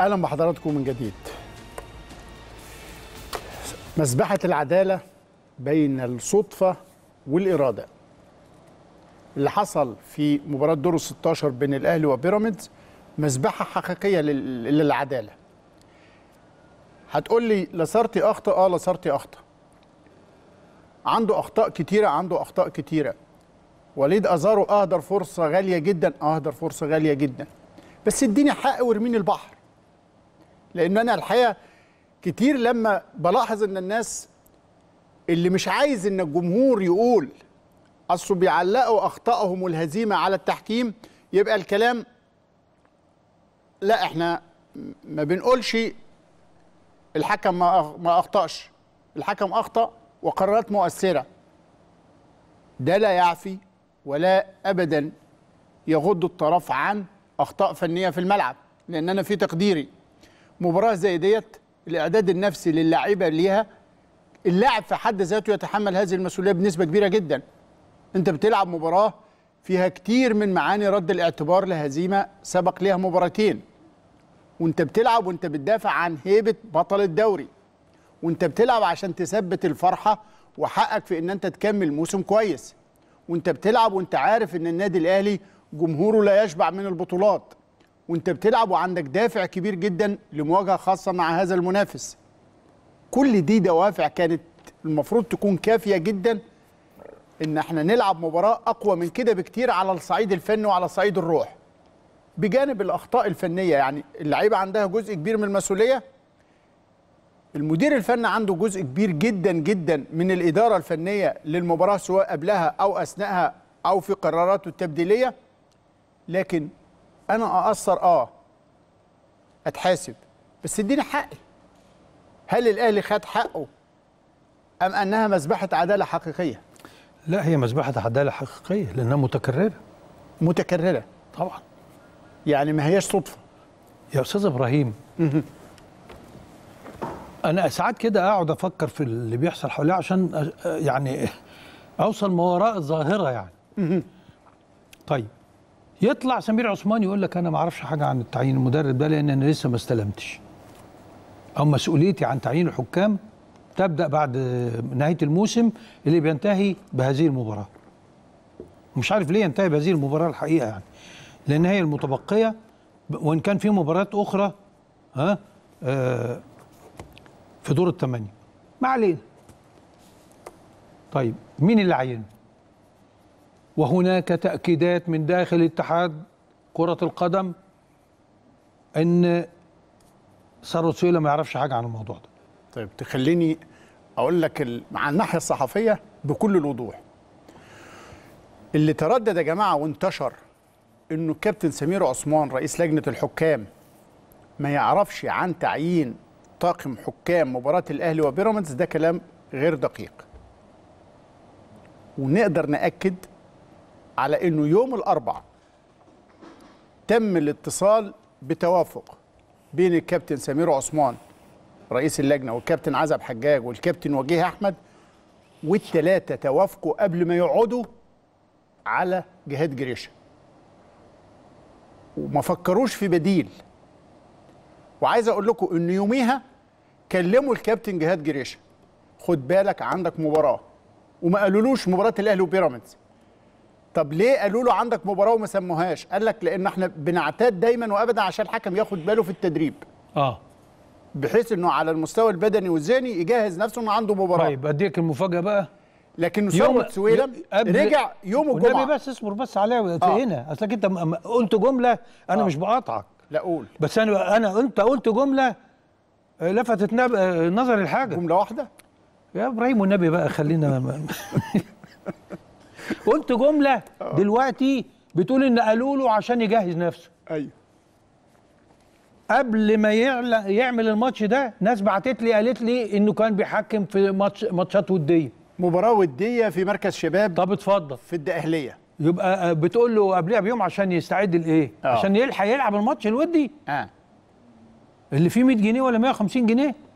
اهلا بحضراتكم من جديد مسبحه العداله بين الصدفه والاراده اللي حصل في مباراه دور ال 16 بين الاهلي وبيراميدز مسبحه حقيقيه للعداله هتقول لي لاسارتي اخطا اه لاسارتي اخطا عنده اخطاء كتيره عنده اخطاء كتيره وليد ازارو اهدر فرصه غاليه جدا اهدر فرصه غاليه جدا بس اديني حق وارميني البحر لأن أنا الحقيقة كتير لما بلاحظ إن الناس اللي مش عايز إن الجمهور يقول أصله بيعلقوا أخطائهم والهزيمة على التحكيم يبقى الكلام لا إحنا ما بنقولش الحكم ما أخطأش الحكم أخطأ وقرارات مؤثرة ده لا يعفي ولا أبدا يغض الطرف عن أخطاء فنية في الملعب لأن أنا في تقديري مباراه زي ديت الاعداد النفسي للاعيبه ليها اللاعب في حد ذاته يتحمل هذه المسؤوليه بنسبه كبيره جدا انت بتلعب مباراه فيها كتير من معاني رد الاعتبار لهزيمه سبق ليها مباراتين وانت بتلعب وانت بتدافع عن هيبه بطل الدوري وانت بتلعب عشان تثبت الفرحه وحقك في ان انت تكمل موسم كويس وانت بتلعب وانت عارف ان النادي الاهلي جمهوره لا يشبع من البطولات وانت بتلعب وعندك دافع كبير جدا لمواجهه خاصه مع هذا المنافس كل دي دوافع كانت المفروض تكون كافيه جدا ان احنا نلعب مباراه اقوى من كده بكتير على الصعيد الفني وعلى صعيد الروح بجانب الاخطاء الفنيه يعني اللعيبه عندها جزء كبير من المسؤوليه المدير الفني عنده جزء كبير جدا جدا من الاداره الفنيه للمباراه سواء قبلها او اثناءها او في قراراته التبديليه لكن انا اقصر اه اتحاسب بس اديني حقي هل الاهلي خد حقه ام انها مذبحه عداله حقيقيه لا هي مذبحه عداله حقيقيه لانها متكرره متكرره طبعا يعني ما هياش صدفه يا استاذ ابراهيم انا ساعات كده اقعد افكر في اللي بيحصل حواليا عشان يعني اوصل ما وراء الظاهره يعني طيب يطلع سمير عثمان يقول لك انا ما اعرفش حاجه عن التعيين المدرب ده لان انا لسه ما استلمتش او مسؤوليتي عن تعيين الحكام تبدا بعد نهايه الموسم اللي بينتهي بهذه المباراه مش عارف ليه ينتهي بهذه المباراه الحقيقه يعني لان هي المتبقيه وان كان في مباريات اخرى ها آه في دور الثمانيه ما علينا طيب مين اللي عينه وهناك تأكيدات من داخل اتحاد كرة القدم أن ساروتسويلا ما يعرفش حاجة عن الموضوع ده طيب تخليني أقول لك ال... مع الناحية الصحفية بكل الوضوح اللي تردد يا جماعة وانتشر أنه الكابتن سمير عثمان رئيس لجنة الحكام ما يعرفش عن تعيين طاقم حكام مباراة الأهلي وبيراميدز ده كلام غير دقيق ونقدر نأكد على انه يوم الاربعاء تم الاتصال بتوافق بين الكابتن سمير عثمان رئيس اللجنه والكابتن عزب حجاج والكابتن وجيه احمد والثلاثه توافقوا قبل ما يقعدوا على جهاد جريشه وما فكروش في بديل وعايز اقول لكم ان يوميها كلموا الكابتن جهاد جريشه خد بالك عندك مباراه وما قالولوش مباراه الاهلي وبيراميدز طب ليه قالوا له عندك مباراه وما سموهاش قال لك لان احنا بنعتاد دايما وابدا عشان الحكم ياخد باله في التدريب اه بحيث انه على المستوى البدني والذهني يجهز نفسه انه عنده مباراه طيب اديك المفاجاه بقى لكن ثروت سويلم رجع يوم الجمعه النبي بس اصبر بس عليا آه. هنا اصلك انت قلت جمله انا آه. مش بقاطعك لا قول بس انا انا انت قلت جمله آه، لفتت آه، نظري الحاجه جمله واحده يا ابراهيم والنبي بقى خلينا قلت جمله آه. دلوقتي بتقول ان قالوا له عشان يجهز نفسه ايوه قبل ما يعمل الماتش ده ناس بعتت لي قالت لي انه كان بيحكم في ماتش ماتشات وديه مباراه وديه في مركز شباب طب اتفضل في الدقهليه يبقى آه، بتقول له قبلها بيوم عشان يستعد لايه آه. عشان يلحق يلعب الماتش الودي اه اللي فيه 100 جنيه ولا 150 جنيه